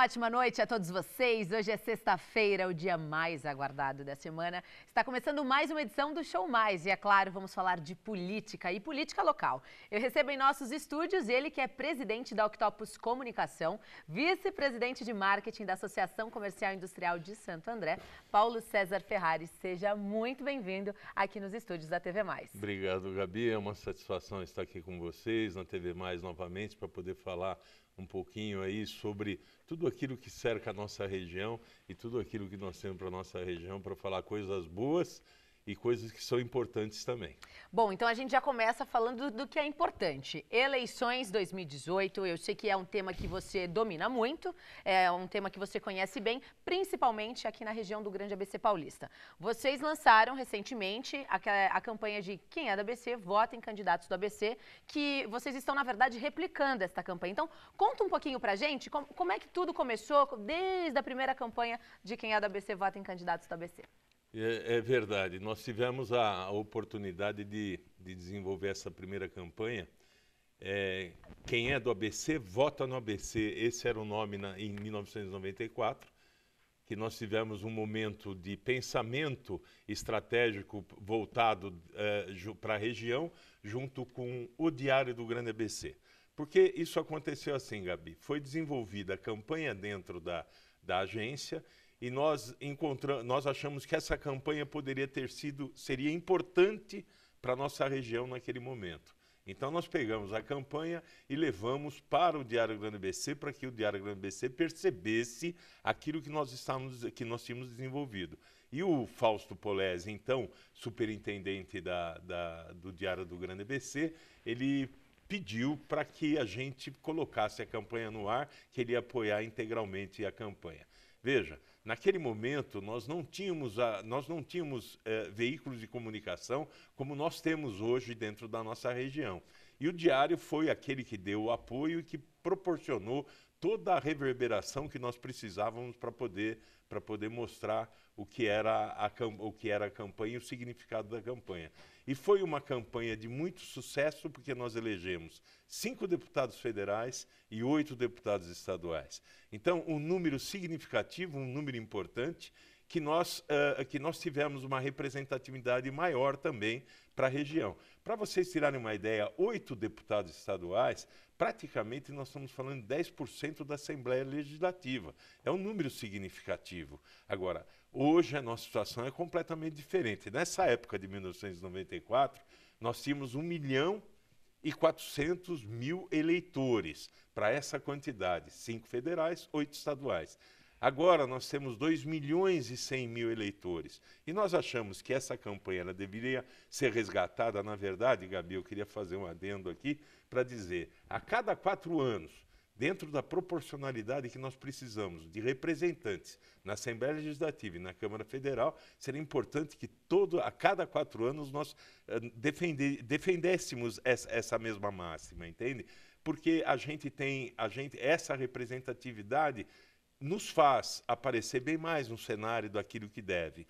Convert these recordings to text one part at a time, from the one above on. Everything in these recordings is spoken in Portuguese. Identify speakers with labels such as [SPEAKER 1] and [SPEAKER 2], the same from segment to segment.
[SPEAKER 1] uma ótima noite a todos vocês. Hoje é sexta-feira, o dia mais aguardado da semana. Está começando mais uma edição do Show Mais e, é claro, vamos falar de política e política local. Eu recebo em nossos estúdios ele que é presidente da Octopus Comunicação, vice-presidente de marketing da Associação Comercial Industrial de Santo André, Paulo César Ferrari. Seja muito bem-vindo aqui nos estúdios da TV Mais.
[SPEAKER 2] Obrigado, Gabi. É uma satisfação estar aqui com vocês na TV Mais novamente para poder falar um pouquinho aí sobre tudo aquilo que cerca a nossa região e tudo aquilo que nós temos para a nossa região para falar coisas boas e coisas que são importantes também.
[SPEAKER 1] Bom, então a gente já começa falando do que é importante. Eleições 2018, eu sei que é um tema que você domina muito, é um tema que você conhece bem, principalmente aqui na região do Grande ABC Paulista. Vocês lançaram recentemente a, a campanha de Quem é da ABC, vota em candidatos do ABC, que vocês estão, na verdade, replicando esta campanha. Então, conta um pouquinho pra gente como, como é que tudo começou desde a primeira campanha de Quem é da ABC, vota em candidatos do ABC.
[SPEAKER 2] É, é verdade. Nós tivemos a, a oportunidade de, de, desenvolver essa primeira campanha. É, quem é do ABC, vota no ABC. Esse era o nome na, em 1994 que nós tivemos um momento de pensamento estratégico voltado é, para a região, junto com o Diário do Grande ABC. Porque isso aconteceu assim, Gabi. Foi desenvolvida a campanha dentro da, da agência e nós encontramos, nós achamos que essa campanha poderia ter sido, seria importante para nossa região naquele momento. Então nós pegamos a campanha e levamos para o Diário Grande BC para que o Diário Grande BC percebesse aquilo que nós estávamos, que nós tínhamos desenvolvido. E o Fausto Polese, então superintendente da, da, do Diário do Grande BC, ele pediu para que a gente colocasse a campanha no ar, que ele ia apoiar integralmente a campanha. Veja, Naquele momento, nós não tínhamos, a, nós não tínhamos é, veículos de comunicação como nós temos hoje dentro da nossa região. E o Diário foi aquele que deu o apoio e que proporcionou toda a reverberação que nós precisávamos para poder, poder mostrar o que era a, o que era a campanha e o significado da campanha. E foi uma campanha de muito sucesso, porque nós elegemos cinco deputados federais e oito deputados estaduais. Então, um número significativo, um número importante, que nós, uh, que nós tivemos uma representatividade maior também para a região. Para vocês tirarem uma ideia, oito deputados estaduais praticamente nós estamos falando de 10% da Assembleia Legislativa. É um número significativo. Agora, Hoje a nossa situação é completamente diferente. Nessa época de 1994, nós tínhamos 1 milhão e 400 mil eleitores para essa quantidade, cinco federais, oito estaduais. Agora nós temos 2 milhões e 100 mil eleitores. E nós achamos que essa campanha ela deveria ser resgatada. Na verdade, Gabi, eu queria fazer um adendo aqui para dizer, a cada quatro anos, dentro da proporcionalidade que nós precisamos de representantes na Assembleia Legislativa e na Câmara Federal, seria importante que todo, a cada quatro anos nós eh, defendêssemos essa, essa mesma máxima, entende? Porque a gente tem a gente, essa representatividade nos faz aparecer bem mais no cenário daquilo que deve.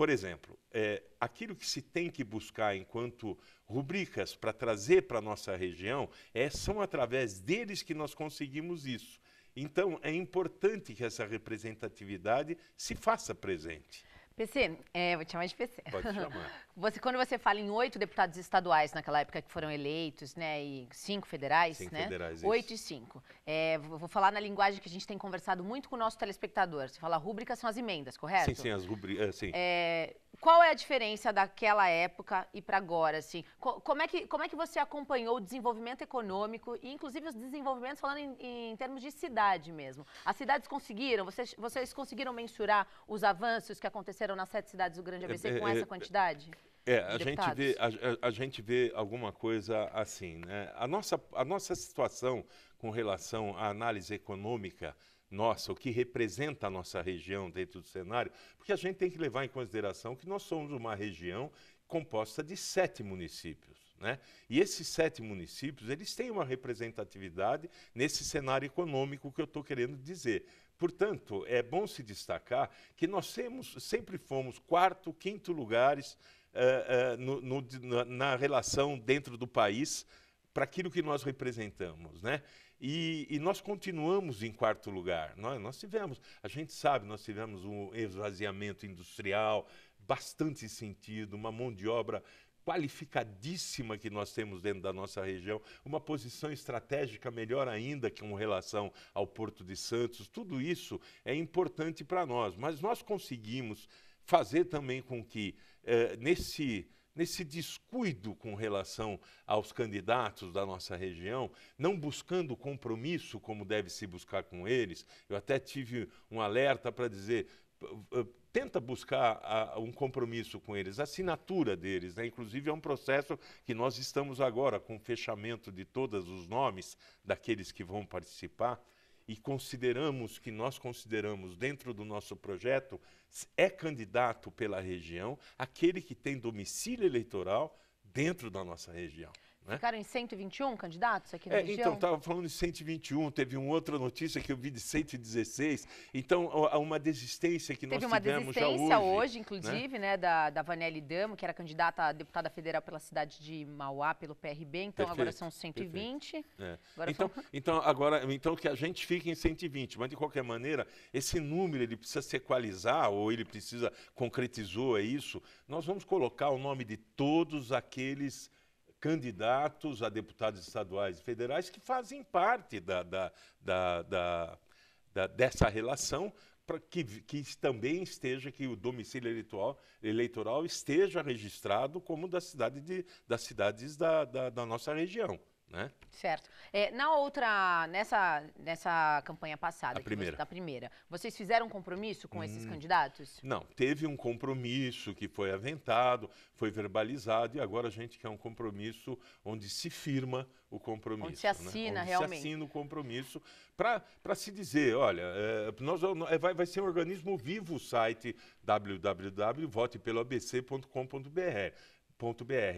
[SPEAKER 2] Por exemplo, é, aquilo que se tem que buscar enquanto rubricas para trazer para a nossa região, é, são através deles que nós conseguimos isso. Então, é importante que essa representatividade se faça presente.
[SPEAKER 1] PC, é, vou te chamar de PC. Pode chamar. Você, quando você fala em oito deputados estaduais naquela época que foram eleitos, né, e cinco federais, cinco né? federais, Oito isso. e cinco. É, vou falar na linguagem que a gente tem conversado muito com o nosso telespectador. Você fala, rúbricas são as emendas, correto? Sim, sim, as
[SPEAKER 2] rubricas. É, sim.
[SPEAKER 1] É, qual é a diferença daquela época e para agora, assim? Como é, que, como é que você acompanhou o desenvolvimento econômico e, inclusive, os desenvolvimentos falando em, em termos de cidade mesmo? As cidades conseguiram, vocês, vocês conseguiram mensurar os avanços que aconteceram nas sete cidades do Grande ABC é, é, com é, essa quantidade?
[SPEAKER 2] É, a gente, vê, a, a, gente vê alguma coisa assim, né? A nossa, a nossa situação com relação à análise econômica nossa, o que representa a nossa região dentro do cenário, porque a gente tem que levar em consideração que nós somos uma região composta de sete municípios. Né? E esses sete municípios, eles têm uma representatividade nesse cenário econômico que eu estou querendo dizer. Portanto, é bom se destacar que nós temos, sempre fomos quarto, quinto lugares uh, uh, no, no, na relação dentro do país para aquilo que nós representamos. Né? E, e, nós continuamos em quarto lugar. Nós, é? nós tivemos, a gente sabe, nós tivemos um esvaziamento industrial, bastante sentido, uma mão de obra qualificadíssima que nós temos dentro da nossa região, uma posição estratégica melhor ainda que com relação ao Porto de Santos, tudo isso é importante para nós, mas nós conseguimos fazer também com que, eh, nesse nesse descuido com relação aos candidatos da nossa região, não buscando compromisso como deve se buscar com eles. Eu até tive um alerta para dizer. Tenta buscar a, um compromisso com eles, a assinatura deles. Né? Inclusive, é um processo que nós estamos agora com o fechamento de todos os nomes daqueles que vão participar e consideramos que nós consideramos dentro do nosso projeto é candidato pela região aquele que tem domicílio eleitoral dentro da nossa região. Né?
[SPEAKER 1] Ficaram em 121 candidatos aqui na é, região? Então,
[SPEAKER 2] estava falando de 121, teve uma outra notícia que eu vi de 116. Então, há uma desistência que teve nós tivemos já hoje. Teve uma desistência hoje, né? inclusive,
[SPEAKER 1] né? né? da, da Vanelli Damo, que era candidata a deputada federal pela cidade de Mauá, pelo PRB. Então, perfeito, agora são 120. É. Agora então, são...
[SPEAKER 2] então, agora, então, que a gente fique em 120. Mas, de qualquer maneira, esse número ele precisa se equalizar ou ele precisa concretizou é isso. Nós vamos colocar o nome de todos aqueles candidatos a deputados estaduais e federais que fazem parte da, da, da, da dessa relação para que, que, também esteja, que o domicílio eleitoral, eleitoral esteja registrado como da cidade de, das cidades da, da, da nossa região. Né?
[SPEAKER 1] Certo. É, na outra, nessa, nessa campanha passada, primeira. Você, da primeira, vocês fizeram um compromisso com hum, esses candidatos?
[SPEAKER 2] Não, teve um compromisso que foi aventado, foi verbalizado e agora a gente quer um compromisso onde se firma o compromisso. Onde se né? assina né? onde realmente. se assina o compromisso para se dizer, olha, é, nós, é, vai, vai ser um organismo vivo o site www.votepeloabc.com.br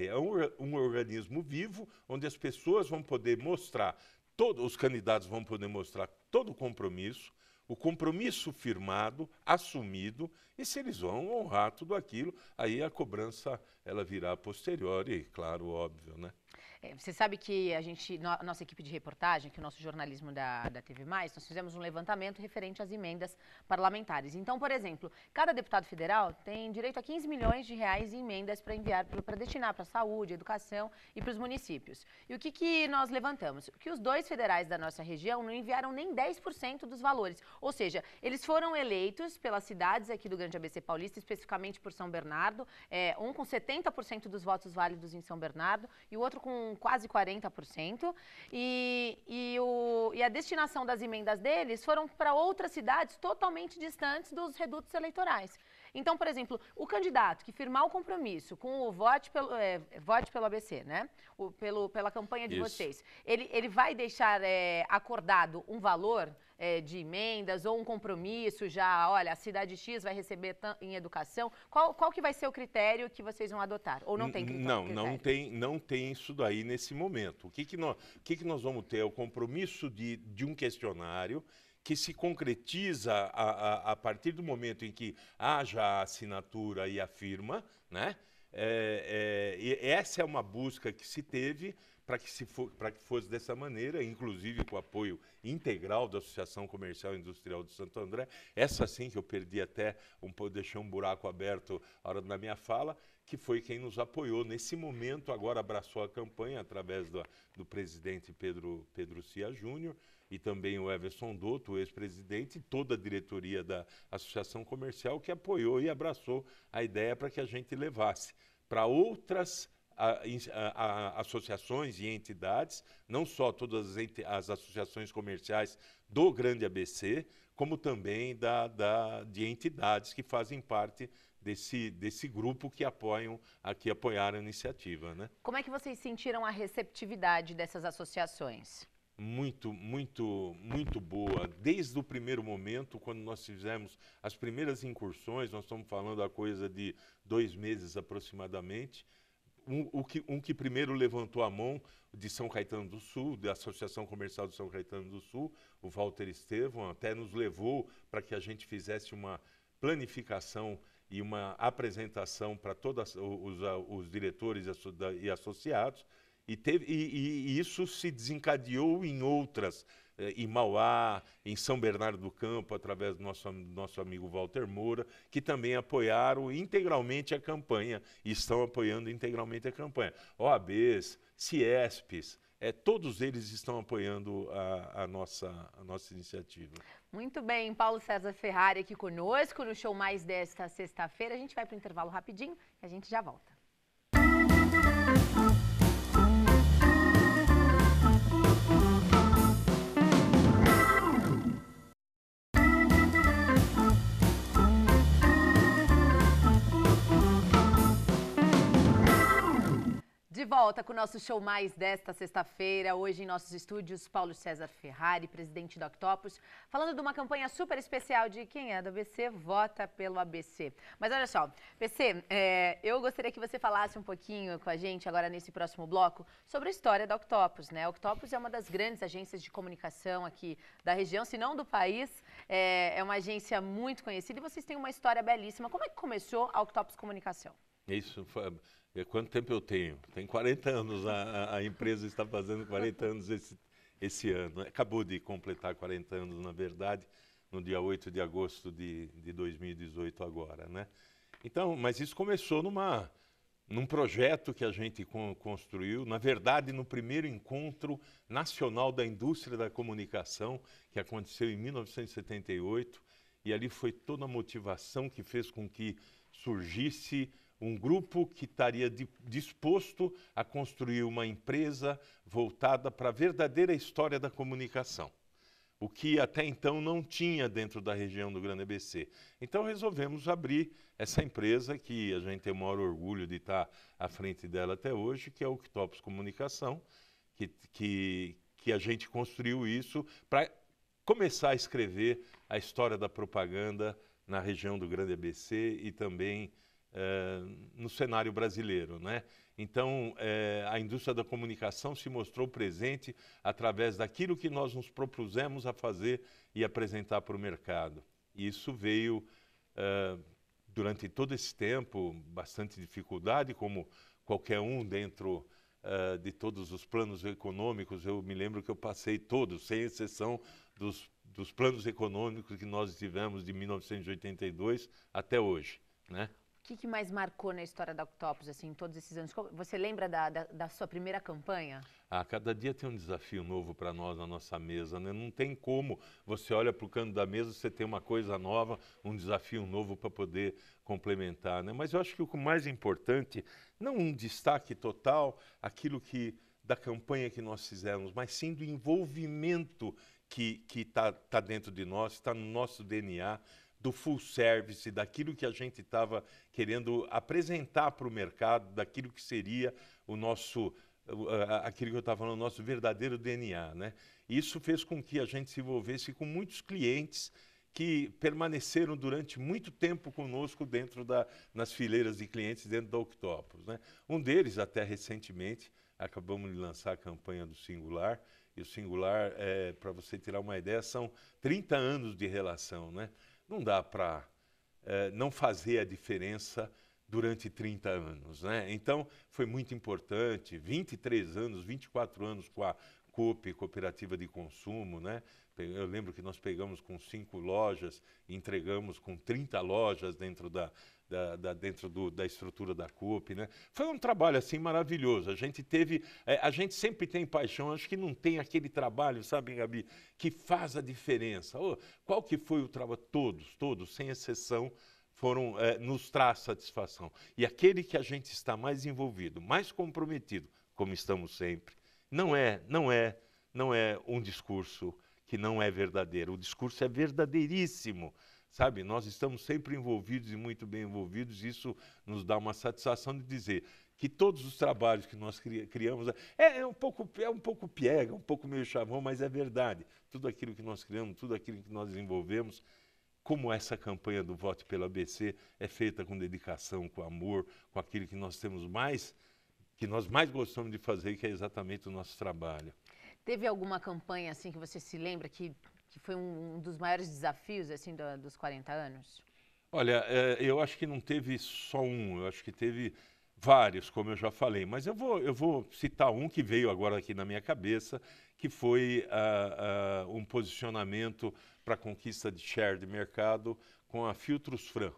[SPEAKER 2] é um, um organismo vivo onde as pessoas vão poder mostrar, todos os candidatos vão poder mostrar todo o compromisso, o compromisso firmado, assumido, e se eles vão honrar tudo aquilo, aí a cobrança ela virá posterior e, claro, óbvio, né?
[SPEAKER 1] É, você sabe que a gente, no, nossa equipe de reportagem, que é o nosso jornalismo da, da TV Mais, nós fizemos um levantamento referente às emendas parlamentares. Então, por exemplo, cada deputado federal tem direito a 15 milhões de reais em emendas para enviar, para destinar para a saúde, educação e para os municípios. E o que, que nós levantamos? Que os dois federais da nossa região não enviaram nem 10% dos valores. Ou seja, eles foram eleitos pelas cidades aqui do Grande ABC Paulista, especificamente por São Bernardo, é, um com 70% dos votos válidos em São Bernardo e o outro com quase 40%. E, e, o, e a destinação das emendas deles foram para outras cidades totalmente distantes dos redutos eleitorais. Então, por exemplo, o candidato que firmar o compromisso com o vote pelo, é, vote pelo ABC, né? O, pelo, pela campanha de Isso. vocês, ele, ele vai deixar é, acordado um valor é, de emendas ou um compromisso já, olha, a cidade X vai receber em educação? Qual, qual que vai ser o critério que vocês vão adotar? Ou não tem critério? Não, não
[SPEAKER 2] tem, não tem isso daí nesse momento. O que, que, nós, o que, que nós vamos ter? É o compromisso de, de um questionário que se concretiza a, a, a partir do momento em que haja a assinatura e a firma, né? É, é, essa é uma busca que se teve para que, que fosse dessa maneira, inclusive com o apoio integral da Associação Comercial e Industrial de Santo André. Essa sim que eu perdi até, um, deixei um buraco aberto na hora da minha fala, que foi quem nos apoiou. Nesse momento, agora abraçou a campanha através do, do presidente Pedro, Pedro Cia Júnior e também o Everson Dotto, ex-presidente, e toda a diretoria da Associação Comercial que apoiou e abraçou a ideia para que a gente levasse para outras a, a, a, associações e entidades, não só todas as, as, associações comerciais do grande ABC, como também da, da, de entidades que fazem parte desse, desse grupo que apoiam, aqui apoiaram a iniciativa. Né?
[SPEAKER 1] Como é que vocês sentiram a receptividade dessas associações?
[SPEAKER 2] muito, muito, muito boa. Desde o primeiro momento, quando nós fizemos as primeiras incursões, nós estamos falando a coisa de dois meses aproximadamente, um, o que, um que primeiro levantou a mão de São Caetano do Sul, da Associação Comercial de São Caetano do Sul, o Walter Estevam, até nos levou para que a gente fizesse uma planificação e uma apresentação para todos os, os, diretores e associados. E, teve, e, e isso se desencadeou em outras, eh, em Mauá, em São Bernardo do Campo, através do nosso, nosso amigo Walter Moura, que também apoiaram integralmente a campanha e estão apoiando integralmente a campanha. OABs, CIESPs, é, todos eles estão apoiando a, a, nossa, a nossa iniciativa.
[SPEAKER 1] Muito bem, Paulo César Ferrari aqui conosco no show mais desta sexta-feira. A gente vai para o intervalo rapidinho e a gente já volta. de volta com o nosso show mais desta sexta-feira. Hoje em nossos estúdios, Paulo César Ferrari, presidente do Octopus, falando de uma campanha super especial de quem é do ABC, vota pelo ABC. Mas olha só, PC, é, eu gostaria que você falasse um pouquinho com a gente agora nesse próximo bloco sobre a história da Octopus, né? A Octopus é uma das grandes agências de comunicação aqui da região, se não do país. É, é uma agência muito conhecida e vocês têm uma história belíssima. Como é que começou a Octopus Comunicação?
[SPEAKER 2] Isso, foi Quanto tempo eu tenho? Tem 40 anos, a, a empresa está fazendo 40 anos esse, esse ano. Acabou de completar 40 anos, na verdade, no dia 8 de agosto de, de 2018 agora, né? Então, mas isso começou numa, num projeto que a gente construiu, na verdade, no primeiro encontro nacional da indústria da comunicação, que aconteceu em 1978, e ali foi toda a motivação que fez com que surgisse um grupo que estaria de, disposto a construir uma empresa voltada para a verdadeira história da comunicação, o que até então não tinha dentro da região do Grande ABC. Então resolvemos abrir essa empresa que a gente tem o maior orgulho de estar à frente dela até hoje, que é o Octopus Comunicação, que, que, que a gente construiu isso para começar a escrever a história da propaganda na região do Grande ABC e também eh, no cenário brasileiro. Né? Então, eh, a indústria da comunicação se mostrou presente através daquilo que nós nos propusemos a fazer e apresentar para o mercado. E isso veio eh, durante todo esse tempo, bastante dificuldade, como qualquer um dentro de todos os planos econômicos. Eu me lembro que eu passei todos, sem exceção dos, dos planos econômicos que nós tivemos de 1982 até hoje. Né?
[SPEAKER 1] O que, que, mais marcou na história da Octopus, assim, todos esses anos? Você lembra da, da, da sua primeira campanha?
[SPEAKER 2] Ah, cada dia tem um desafio novo para nós na nossa mesa, né? Não tem como você olha para o canto da mesa, você tem uma coisa nova, um desafio novo para poder complementar, né? Mas eu acho que o mais importante, não um destaque total, aquilo que da campanha que nós fizemos, mas sim do envolvimento que está tá dentro de nós, está no nosso DNA, do full service, daquilo que a gente estava querendo apresentar para o mercado, daquilo que seria o nosso aquilo que eu estava falando, o nosso verdadeiro DNA. Né? Isso fez com que a gente se envolvesse com muitos clientes que permaneceram durante muito tempo conosco dentro da, nas fileiras de clientes dentro da Octopus. Né? Um deles, até recentemente, acabamos de lançar a campanha do Singular, e o Singular, é, para você tirar uma ideia, são 30 anos de relação. Né? não dá para é, não fazer a diferença durante 30 anos. Né? Então, foi muito importante, 23 anos, 24 anos com a COP, Cooperativa de Consumo, né? Eu lembro que nós pegamos com cinco lojas, entregamos com 30 lojas dentro da, da, da dentro do, da estrutura da CUP. Né? Foi um trabalho assim maravilhoso. A gente teve, é, a gente sempre tem paixão, acho que não tem aquele trabalho, sabe, Gabi, que faz a diferença. Oh, qual que foi o trabalho? Todos, todos, sem exceção, foram é, nos traz satisfação. E aquele que a gente está mais envolvido, mais comprometido, como estamos sempre, não é, não é, não é um discurso, que não é verdadeiro. O discurso é verdadeiríssimo, sabe? Nós estamos sempre envolvidos e muito bem envolvidos. Isso nos dá uma satisfação de dizer que todos os trabalhos que nós cri criamos é, é, um pouco é um pouco piega, um pouco meio chavão, mas é verdade. Tudo aquilo que nós criamos, tudo aquilo que nós desenvolvemos, como essa campanha do voto pela ABC é feita com dedicação, com amor, com aquilo que nós temos mais que nós mais gostamos de fazer, que é exatamente o nosso trabalho.
[SPEAKER 1] Teve alguma campanha assim que você se lembra que, que foi um, um dos maiores desafios assim do, dos 40 anos?
[SPEAKER 2] Olha, é, eu acho que não teve só um, eu acho que teve vários, como eu já falei, mas eu vou, eu vou citar um que veio agora aqui na minha cabeça, que foi uh, uh, um posicionamento para conquista de share de mercado com a Filtros Fran.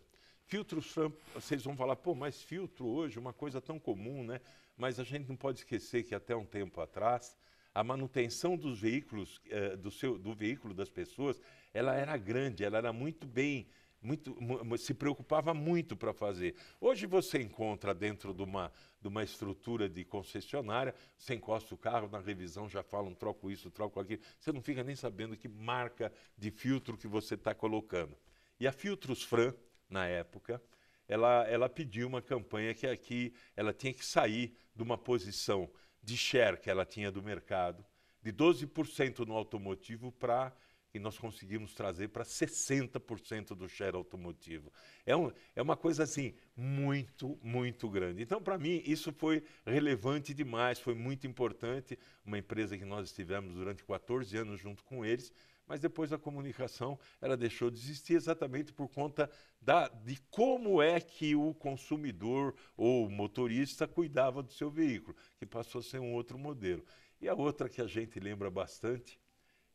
[SPEAKER 2] Filtros Fran, vocês vão falar, pô, mas filtro hoje, é uma coisa tão comum, né? Mas a gente não pode esquecer que até um tempo atrás, a manutenção dos veículos, eh, do, seu, do veículo das pessoas, ela era grande, ela era muito bem, muito, se preocupava muito para fazer. Hoje você encontra dentro de uma, de uma estrutura de concessionária, você encosta o carro, na revisão já falam, troco isso, troco aquilo, você não fica nem sabendo que marca de filtro que você está colocando. E a Filtros Fran, na época, ela, ela pediu uma campanha que aqui ela tinha que sair de uma posição de share que ela tinha do mercado, de 12% no automotivo para e nós conseguimos trazer para 60% do share automotivo. É, um, é uma coisa assim muito, muito grande. Então, para mim, isso foi relevante demais, foi muito importante. Uma empresa que nós estivemos durante 14 anos junto com eles, mas depois a comunicação ela deixou de existir exatamente por conta da, de como é que o consumidor ou motorista cuidava do seu veículo, que passou a ser um outro modelo. E a outra que a gente lembra bastante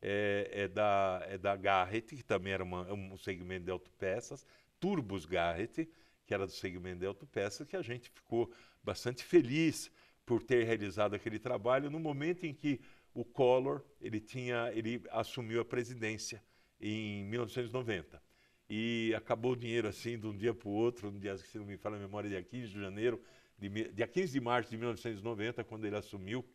[SPEAKER 2] é, é da, é da Garrett, que também era uma, é um segmento de autopeças, Turbos Garrett, que era do segmento de autopeças, que a gente ficou bastante feliz por ter realizado aquele trabalho no momento em que o Collor ele tinha, ele assumiu a presidência em 1990 e acabou o dinheiro assim de um dia para o outro, um dia se não me fala a memória, dia 15 de janeiro, de, dia 15 de março de 1990, quando ele assumiu,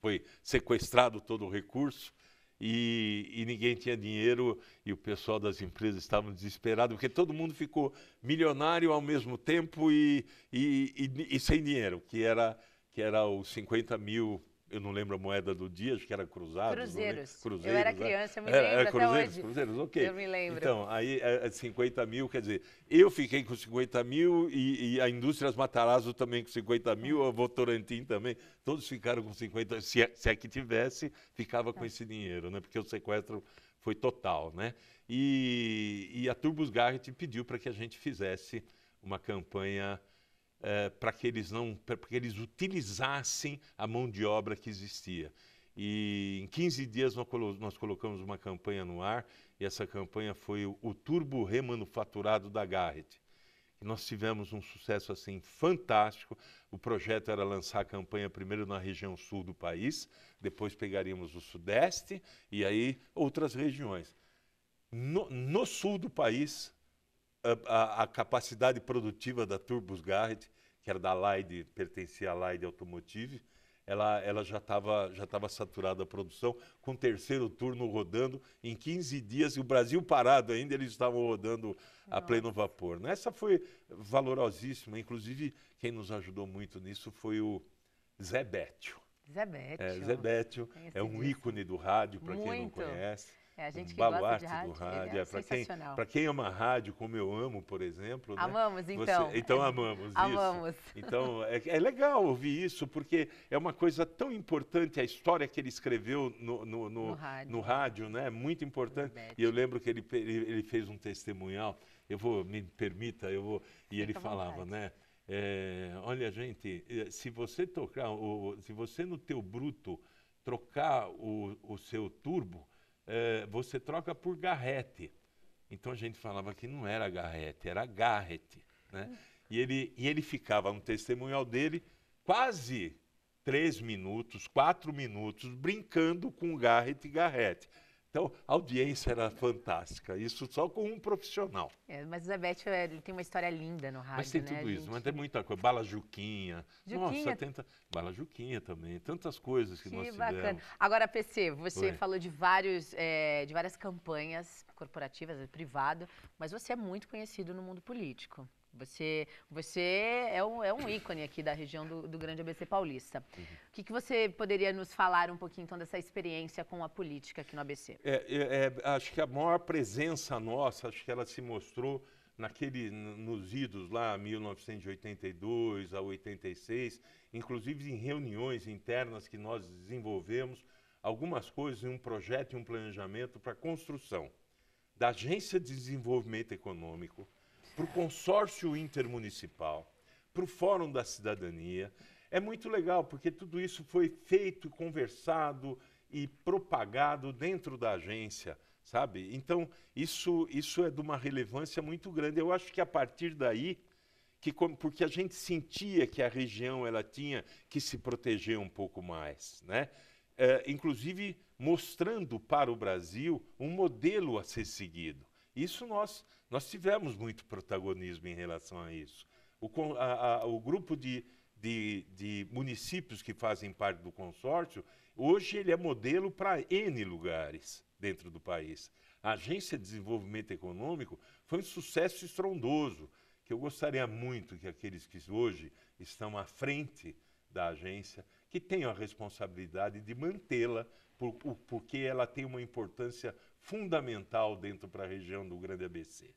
[SPEAKER 2] foi sequestrado todo o recurso. E, e, ninguém tinha dinheiro e o pessoal das empresas estava desesperado porque todo mundo ficou milionário ao mesmo tempo e, e, e, sem dinheiro, que era, que era os 50 mil eu não lembro a moeda do dia, acho que era cruzados. Cruzeiros. cruzeiros eu era né? criança, eu me é, lembro Era é, até cruzeiros, hoje. Cruzeiros, ok. Eu me lembro. Então, aí 50 é, mil, quer dizer, eu fiquei com 50 mil e, e a Indústrias Matarazzo também com 50 mil, a Votorantim também, todos ficaram com 50 se é, se é que tivesse, ficava com tá. esse dinheiro, né? Porque o sequestro foi total, né? E, e a Turbos Garrett pediu para que a gente fizesse uma campanha eh, para que eles não, para que eles utilizassem a mão de obra que existia. E em 15 dias nós colocamos uma campanha no ar e essa campanha foi o turbo remanufaturado da Garrett. E nós tivemos um sucesso assim fantástico. O projeto era lançar a campanha primeiro na região sul do país, depois pegaríamos o sudeste e aí outras regiões. No, no sul do país, a, a, a capacidade produtiva da Turbos Garrett, que era da Laide, pertencia à Laide Automotive, ela, ela já estava já tava saturada a produção, com o terceiro turno rodando em 15 dias, e o Brasil parado ainda, eles estavam rodando a pleno vapor. Né? Essa foi valorosíssima, inclusive quem nos ajudou muito nisso foi o Zé Bétio.
[SPEAKER 1] Zé Bétio. É, Zé
[SPEAKER 2] Bétio é um ícone do rádio, para quem não conhece.
[SPEAKER 1] É, a gente que gosta de rádio. Do rádio. É, é para quem,
[SPEAKER 2] quem ama rádio, como eu amo, por exemplo. Né? Amamos, né? então. Você, então, amamos, então, amamos isso. Então, é, é, legal ouvir isso, porque é uma coisa tão importante, a história que ele escreveu no, no, no, no rádio. no rádio, né? É muito importante. E eu lembro que ele, ele, ele, fez um testemunhal, eu vou, me permita, eu vou... E Fica ele falava, né? É, olha, gente, eh, se você tocar, se você no teu bruto trocar o, o seu turbo, eh, você troca por garrete. Então a gente falava que não era garrete, era garrete. Né? E, ele, e ele ficava, no testemunhal dele, quase três minutos, quatro minutos, brincando com garrete e garrete. Então, a audiência era fantástica, isso só com um profissional.
[SPEAKER 1] É, mas o Zé tem uma história linda no rádio, Mas tem né, tudo isso, gente?
[SPEAKER 2] mas tem muita coisa. Bala Juquinha. Juquinha. Nossa, tenta... Bala Juquinha também, tantas coisas que, que nós tivemos. Bacana.
[SPEAKER 1] Agora, PC, você falou de, vários, é, de várias campanhas corporativas, privado, mas você é muito conhecido no mundo político. Você, você é, um, é um ícone aqui da região do, do Grande ABC Paulista. Uhum. O que, que você poderia nos falar um pouquinho, então, dessa experiência com a política aqui no ABC?
[SPEAKER 2] É, é, é, acho que a maior presença nossa, acho que ela se mostrou naquele, nos idos lá, 1982 a 86, inclusive em reuniões internas que nós desenvolvemos, algumas coisas em um projeto e um planejamento para construção da Agência de Desenvolvimento Econômico, para o consórcio intermunicipal, para o Fórum da Cidadania. É muito legal, porque tudo isso foi feito, conversado e propagado dentro da agência, sabe? Então, isso, isso é de uma relevância muito grande. Eu acho que a partir daí, que porque a gente sentia que a região ela tinha que se proteger um pouco mais, né? É, inclusive mostrando para o Brasil um modelo a ser seguido. Isso nós, nós tivemos muito protagonismo em relação a isso. O, a, a, o grupo de, de, de, municípios que fazem parte do consórcio, hoje ele é modelo para N lugares dentro do país. A Agência de Desenvolvimento Econômico foi um sucesso estrondoso, que eu gostaria muito que aqueles que hoje estão à frente da agência, que tenham a responsabilidade de mantê-la, por, por, porque ela tem uma importância fundamental dentro para a região do Grande ABC.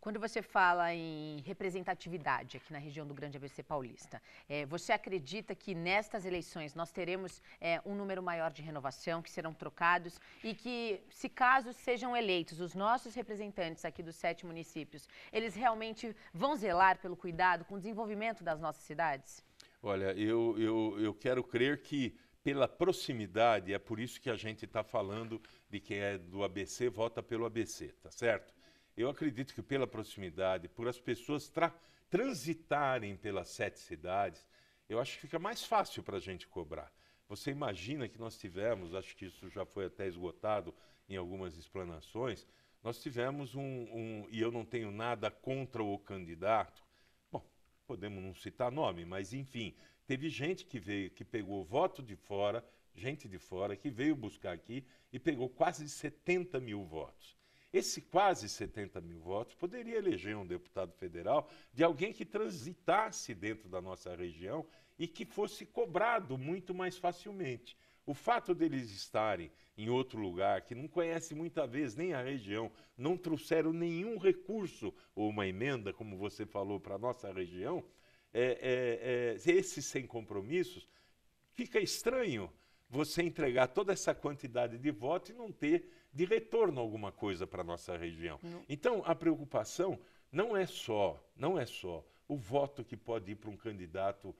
[SPEAKER 1] Quando você fala em representatividade aqui na região do Grande ABC Paulista, é, você acredita que nestas eleições nós teremos é, um número maior de renovação, que serão trocados e que, se caso sejam eleitos os nossos representantes aqui dos sete municípios, eles realmente vão zelar pelo cuidado com o desenvolvimento das nossas cidades?
[SPEAKER 2] Olha, eu, eu, eu quero crer que pela proximidade, é por isso que a gente está falando de quem é do ABC, vota pelo ABC, tá certo? Eu acredito que pela proximidade, por as pessoas tra transitarem pelas sete cidades, eu acho que fica mais fácil para a gente cobrar. Você imagina que nós tivemos, acho que isso já foi até esgotado em algumas explanações, nós tivemos um, um e eu não tenho nada contra o candidato, bom, podemos não citar nome, mas enfim, Teve gente que veio, que pegou voto de fora, gente de fora, que veio buscar aqui e pegou quase 70 mil votos. Esse quase 70 mil votos poderia eleger um deputado federal de alguém que transitasse dentro da nossa região e que fosse cobrado muito mais facilmente. O fato deles estarem em outro lugar, que não conhece muita vez nem a região, não trouxeram nenhum recurso ou uma emenda, como você falou, para a nossa região, é, é, é, esses sem compromissos, fica estranho você entregar toda essa quantidade de voto e não ter de retorno alguma coisa para a nossa região. Não. Então, a preocupação não é só, não é só o voto que pode ir para um candidato,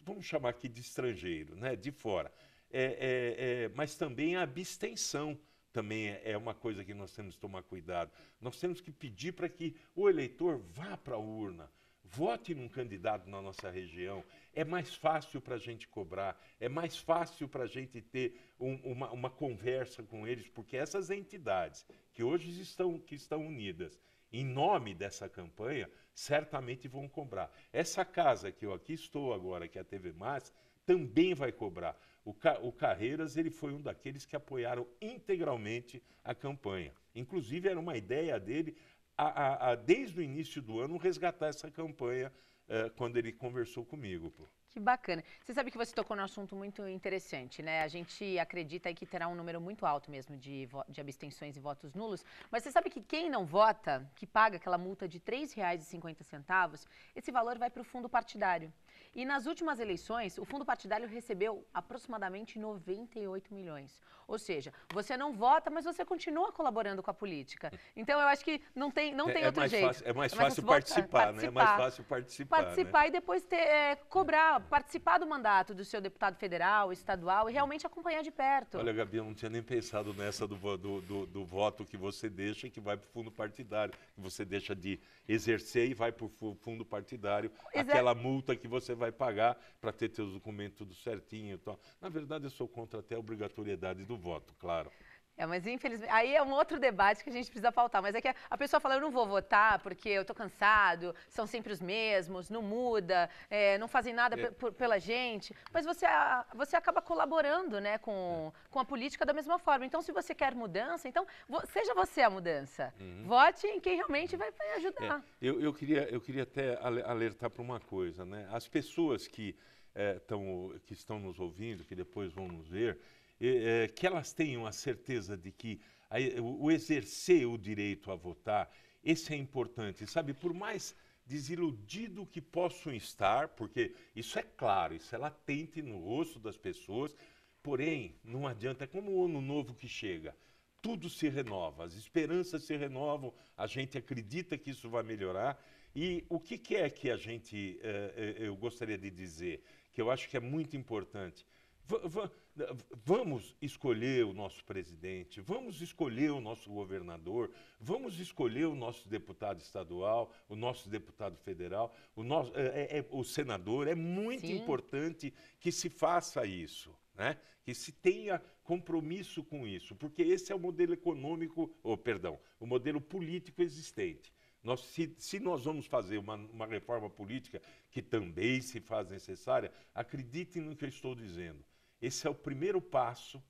[SPEAKER 2] vamos chamar aqui de estrangeiro, né, de fora, é, é, é, mas também a abstenção também é, é uma coisa que nós temos que tomar cuidado. Nós temos que pedir para que o eleitor vá para a urna, Vote num candidato na nossa região. É mais fácil para a gente cobrar, é mais fácil para a gente ter um, uma, uma conversa com eles, porque essas entidades que hoje estão, que estão unidas em nome dessa campanha, certamente vão cobrar. Essa casa que eu aqui estou agora, que é a TV Mais, também vai cobrar. O, Ca o Carreiras ele foi um daqueles que apoiaram integralmente a campanha. Inclusive, era uma ideia dele a, a, a, desde o início do ano, resgatar essa campanha uh, quando ele conversou comigo. Pô.
[SPEAKER 1] Que bacana. Você sabe que você tocou num assunto muito interessante, né? A gente acredita que terá um número muito alto mesmo de, de abstenções e votos nulos, mas você sabe que quem não vota, que paga aquela multa de R$ 3,50, esse valor vai para o fundo partidário. E nas últimas eleições, o fundo partidário recebeu aproximadamente 98 milhões. Ou seja, você não vota, mas você continua colaborando com a política. Então eu acho que não tem, não é, tem é outro mais jeito. Fácil, é, mais é mais fácil, fácil participar, participar, né? É mais fácil participar. Né? Participar né? e depois ter, é, cobrar, participar do mandato do seu deputado federal, estadual e realmente acompanhar de perto. Olha,
[SPEAKER 2] Gabi, eu não tinha nem pensado nessa do, do, do, do voto que você deixa e que vai para o fundo partidário. Que você deixa de exercer e vai para o fundo partidário. Exato. Aquela multa que você vai vai pagar para ter teu documentos tudo certinho. então Na verdade, eu sou contra até a obrigatoriedade do voto, claro.
[SPEAKER 1] É, mas infelizmente. Aí é um outro debate que a gente precisa faltar. Mas é que a pessoa fala: eu não vou votar porque eu tô cansado, são sempre os mesmos, não muda, é, não fazem nada é. pela gente. Mas você, você acaba colaborando né, com, é. com a política da mesma forma. Então, se você quer mudança, então seja você a mudança. Uhum. Vote em quem realmente vai, vai ajudar. É.
[SPEAKER 2] Eu, eu, queria, eu queria até alertar para uma coisa: né? as pessoas que, é, tão, que estão nos ouvindo, que depois vão nos ver eh, eh, que elas tenham a certeza de que a, o exercer o direito a votar, esse é importante, sabe? Por mais desiludido que possam estar, porque isso é claro, isso é latente no rosto das pessoas, porém, não adianta, é como o ano novo que chega. Tudo se renova, as esperanças se renovam, a gente acredita que isso vai melhorar. E o que, que é que a gente, eh, eu gostaria de dizer, que eu acho que é muito importante? V né, vamos escolher o nosso presidente, vamos escolher o nosso governador, vamos escolher o nosso deputado estadual, o nosso deputado federal, o, nosso, é, é, é, o senador. É muito Sim. importante que se faça isso. Né? que se tenha compromisso com isso, porque esse é o modelo econômico, ou perdão, o modelo político existente. Nós, se, se, nós vamos fazer uma, uma reforma política que também se faz necessária, acreditem no que eu estou dizendo. Esse é o primeiro passo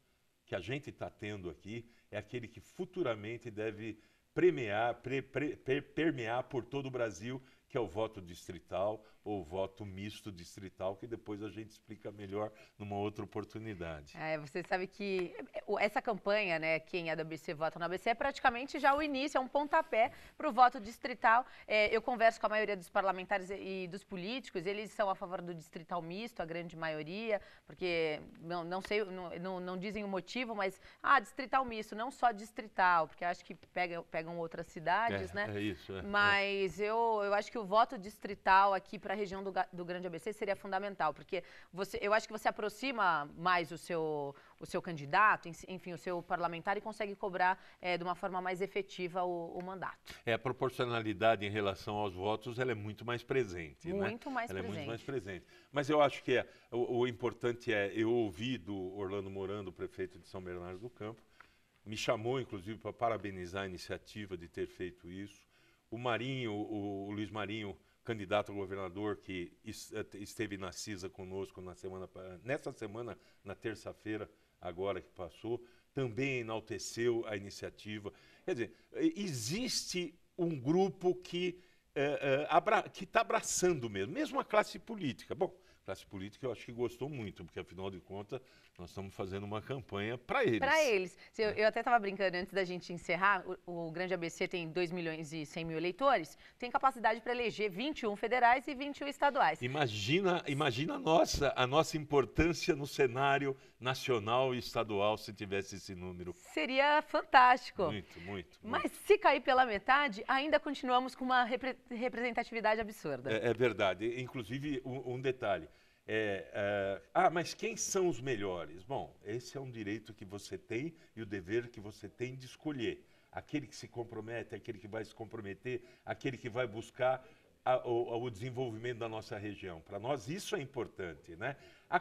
[SPEAKER 2] que a gente está tendo aqui, é aquele que futuramente deve premiar, pre, pre, per, permear por todo o Brasil, que é o voto distrital, ou voto misto distrital, que depois a gente explica melhor numa outra oportunidade.
[SPEAKER 1] É, você sabe que é, essa campanha, né, quem é da ABC vota na ABC, é praticamente já o início, é um pontapé para o voto distrital. É, eu converso com a maioria dos parlamentares e dos políticos, eles são a favor do distrital misto, a grande maioria, porque não, não sei, não, não, não dizem o motivo, mas, ah, distrital misto, não só distrital, porque acho que pega, pegam outras cidades, é, né? É isso. É, é. mas Eu, eu acho que o voto distrital aqui para para a região do, do, Grande ABC seria fundamental, porque você, eu acho que você aproxima mais o seu, o seu candidato, enfim, o seu parlamentar e consegue cobrar é, de uma forma mais efetiva o, o, mandato.
[SPEAKER 2] É, a proporcionalidade em relação aos votos, ela é muito mais presente, né? Muito né? mais ela presente. é muito mais presente. Mas eu acho que é, o, o importante é, eu ouvi do Orlando Morando, prefeito de São Bernardo do Campo, me chamou, inclusive, para parabenizar a iniciativa de ter feito isso. O Marinho, o, o Luiz Marinho, candidato a governador que eh, esteve na CISA conosco na semana, nessa semana, na terça-feira, agora que passou, também enalteceu a iniciativa. Quer dizer, existe um grupo que é, é, que está abraçando mesmo, mesmo a classe política. Bom, a classe política eu acho que gostou muito, porque afinal de contas nós estamos fazendo uma campanha para eles. Para eles.
[SPEAKER 1] Eu, eu até estava brincando antes da gente encerrar, o, o, Grande ABC tem 2 milhões e 100 mil eleitores, tem capacidade para eleger 21 federais e 21 estaduais.
[SPEAKER 2] Imagina, imagina a, nossa, a nossa importância no cenário nacional e estadual se tivesse esse número.
[SPEAKER 1] Seria fantástico. Muito, muito. Mas muito. se cair pela metade, ainda continuamos com uma repre representatividade absurda. É, é
[SPEAKER 2] verdade. Inclusive, um, um detalhe. É, uh, ah, mas quem são os melhores? Bom, esse é um direito que você tem e o dever que você tem de escolher. Aquele que se compromete, aquele que vai se comprometer, aquele que vai buscar a, o, o, desenvolvimento da nossa região. Para nós, isso é importante. Né? A,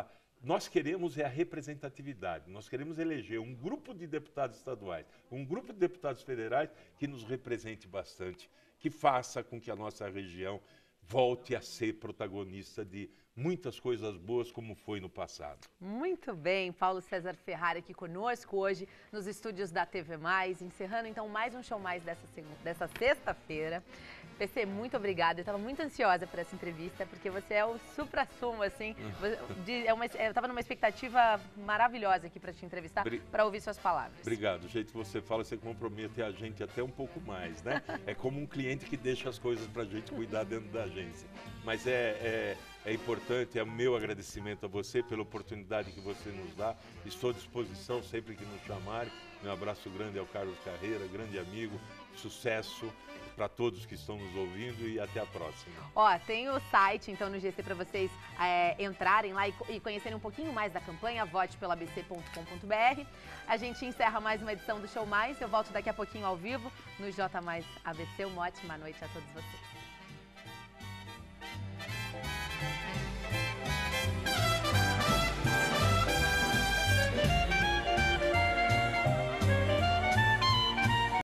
[SPEAKER 2] a, nós queremos é a representatividade, nós queremos eleger um grupo de deputados estaduais, um grupo de deputados federais que nos represente bastante, que faça com que a nossa região volte a ser protagonista de muitas coisas boas como foi no passado.
[SPEAKER 1] Muito bem, Paulo César Ferrari aqui conosco hoje nos estúdios da TV Mais, encerrando então mais um show mais dessa, dessa sexta-feira. PC, muito obrigada. Eu estava muito ansiosa por essa entrevista, porque você é o supra-sumo, assim. de, é uma, é, eu estava numa expectativa maravilhosa aqui para te entrevistar, para ouvir suas palavras.
[SPEAKER 2] Obrigado. O jeito que você fala, você compromete a gente até um pouco mais, né? é como um cliente que deixa as coisas para a gente cuidar dentro da agência. Mas é, é é importante, é o meu agradecimento a você pela oportunidade que você nos dá. Estou à disposição sempre que nos chamarem. Meu abraço grande ao Carlos Carreira, grande amigo, sucesso para todos que estão nos ouvindo e até a próxima.
[SPEAKER 1] Ó, tem o site então no GC para vocês é, entrarem lá e, e, conhecerem um pouquinho mais da campanha, Vote ABC.com.br. A gente encerra mais uma edição do Show Mais. Eu volto daqui a pouquinho ao vivo no J Mais ABC. Uma ótima noite a todos vocês.